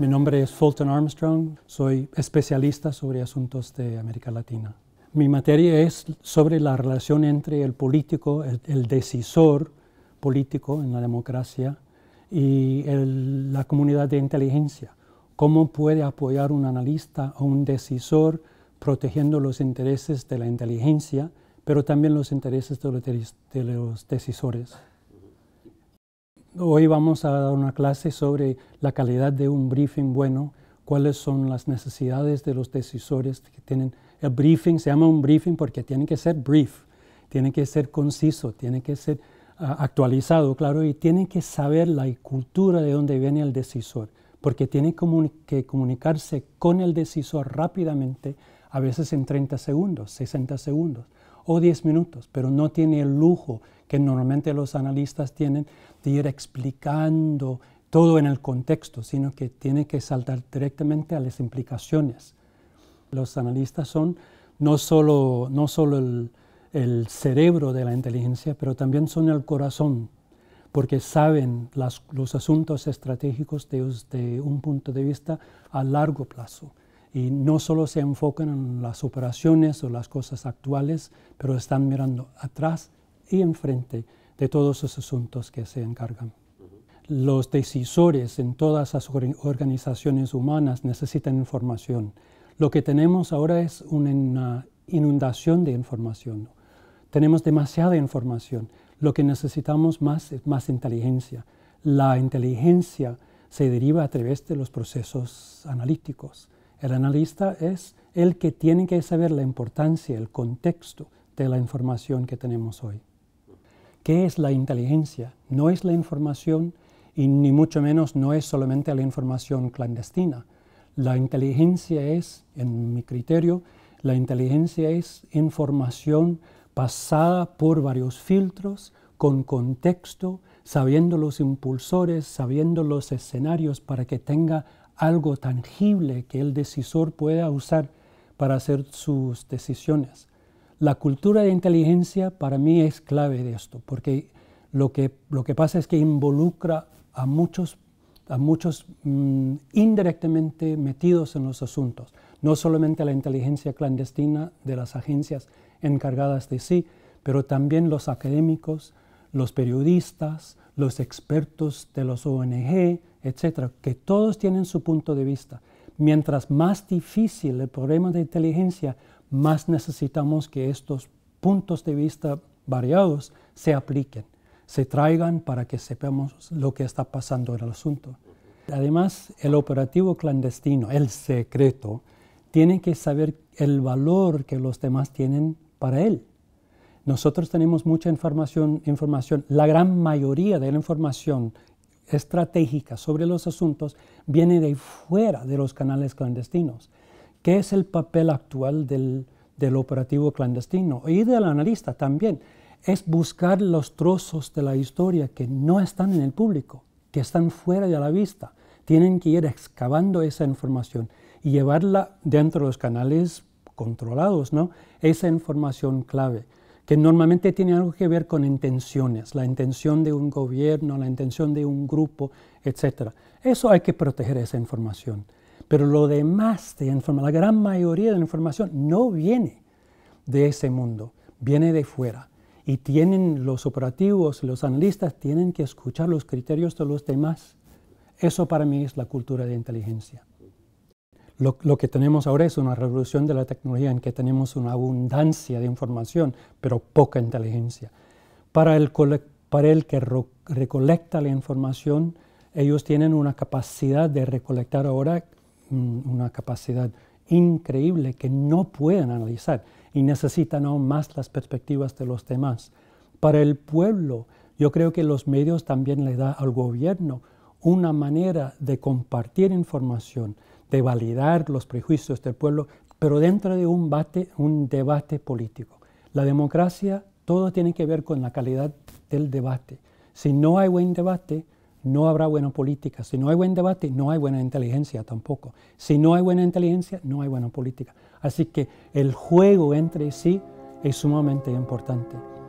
Mi nombre es Fulton Armstrong, soy especialista sobre asuntos de América Latina. Mi materia es sobre la relación entre el político, el, decisor político en la democracia y la comunidad de inteligencia. ¿Cómo puede apoyar un analista o un decisor protegiendo los intereses de la inteligencia, pero también los intereses de los decisores? Hoy vamos a dar una clase sobre la calidad de un briefing bueno, cuáles son las necesidades de los decisores que tienen. El briefing se llama un briefing porque tiene que ser brief, tiene que ser conciso, tiene que ser ah, actualizado, claro, y tiene que saber la cultura de dónde viene el decisor, porque tiene que comunicarse con el decisor rápidamente, a veces en 30 segundos, 60 segundos o 10 minutos, pero no tiene el lujo que normalmente los analistas tienen de ir explicando todo en el contexto, sino que tiene que saltar directamente a las implicaciones. Los analistas son no solo, no solo el, cerebro de la inteligencia, pero también son el corazón, porque saben los asuntos estratégicos desde un punto de vista a largo plazo y no solo se enfocan en las operaciones o las cosas actuales, pero están mirando atrás y enfrente de todos los asuntos que se encargan. Los decisores en todas las organizaciones humanas necesitan información. Lo que tenemos ahora es una inundación de información. Tenemos demasiada información. Lo que necesitamos más es más inteligencia. La inteligencia se deriva a través de los procesos analíticos el analista es el que tiene que saber la importancia, el contexto de la información que tenemos hoy. ¿Qué es la inteligencia? No es la información y ni mucho menos no es solamente la información clandestina. La inteligencia es, en mi criterio, la inteligencia es información pasada por varios filtros, con contexto, sabiendo los impulsores, sabiendo los escenarios para que tenga algo tangible que el decisor pueda usar para hacer sus decisiones. La cultura de inteligencia para mí es clave de esto, porque lo que, pasa es que involucra a muchos, a muchos mm, indirectamente metidos en los asuntos, no solamente la inteligencia clandestina de las agencias encargadas de sí, pero también los académicos, los periodistas, los expertos de los ONG, etcétera, que todos tienen su punto de vista. Mientras más difícil el problema de inteligencia, más necesitamos que estos puntos de vista variados se apliquen, se traigan para que sepamos lo que está pasando en el asunto. Además, el operativo clandestino, el secreto, tiene que saber el valor que los demás tienen para él. Nosotros tenemos mucha información, información, la gran mayoría de la información estratégica sobre los asuntos viene de fuera de los canales clandestinos. ¿Qué es el papel actual del, del operativo clandestino y del analista también? Es buscar los trozos de la historia que no están en el público, que están fuera de la vista. Tienen que ir excavando esa información y llevarla dentro de los canales controlados, ¿no? Esa información clave que normalmente tiene algo que ver con intenciones, la intención de un gobierno, la intención de un grupo, etc. Eso hay que proteger esa información. Pero lo demás de la gran mayoría de la información no viene de ese mundo, viene de fuera. Y tienen los operativos, los analistas tienen que escuchar los criterios de los demás. Eso para mí es la cultura de inteligencia. Lo, que tenemos ahora es una revolución de la tecnología en que tenemos una abundancia de información, pero poca inteligencia. Para el, para el que recolecta la información, ellos tienen una capacidad de recolectar ahora, mm, una capacidad increíble que no pueden analizar y necesitan aún más las perspectivas de los demás. Para el pueblo, yo creo que los medios también le da al gobierno una manera de compartir información, de validar los prejuicios del pueblo, pero dentro de un, bate, un debate político. La democracia, todo tiene que ver con la calidad del debate. Si no hay buen debate, no habrá buena política. Si no hay buen debate, no hay buena inteligencia tampoco. Si no hay buena inteligencia, no hay buena política. Así que el juego entre sí es sumamente importante.